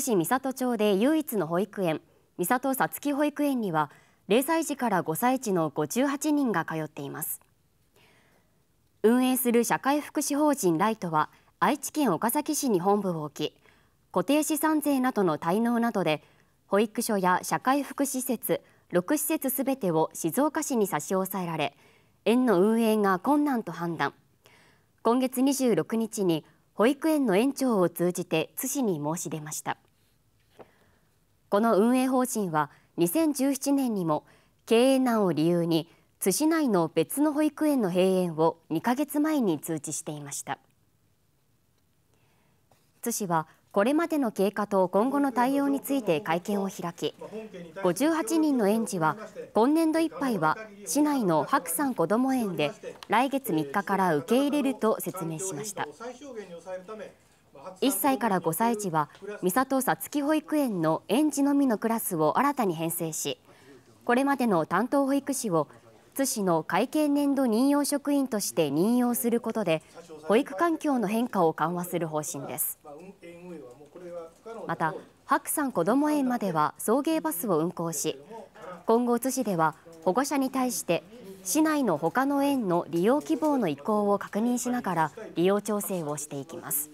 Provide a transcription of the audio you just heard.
津市三郷町で唯一の保育園三郷さつき保育園には0歳児から5歳児の58人が通っています運営する社会福祉法人ライトは愛知県岡崎市に本部を置き固定資産税などの滞納などで保育所や社会福祉施設6施設すべてを静岡市に差し押さえられ園の運営が困難と判断今月26日に保育園の園長を通じて津市に申し出ましたこの運営方針は2017年にも経営難を理由に津市内の別の保育園の閉園を2ヶ月前に通知していました津市はこれまでの経過と今後の対応について会見を開き58人の園児は今年度いっぱいは市内の白山こども園で来月3日から受け入れると説明しました1歳から5歳児は三郷さつき保育園の園児のみのクラスを新たに編成しこれまでの担当保育士を津市の会計年度任用職員として任用することで保育環境の変化を緩和する方針ですまた白山こども園までは送迎バスを運行し今後津市では保護者に対して市内の他の園の利用希望の意向を確認しながら利用調整をしていきます。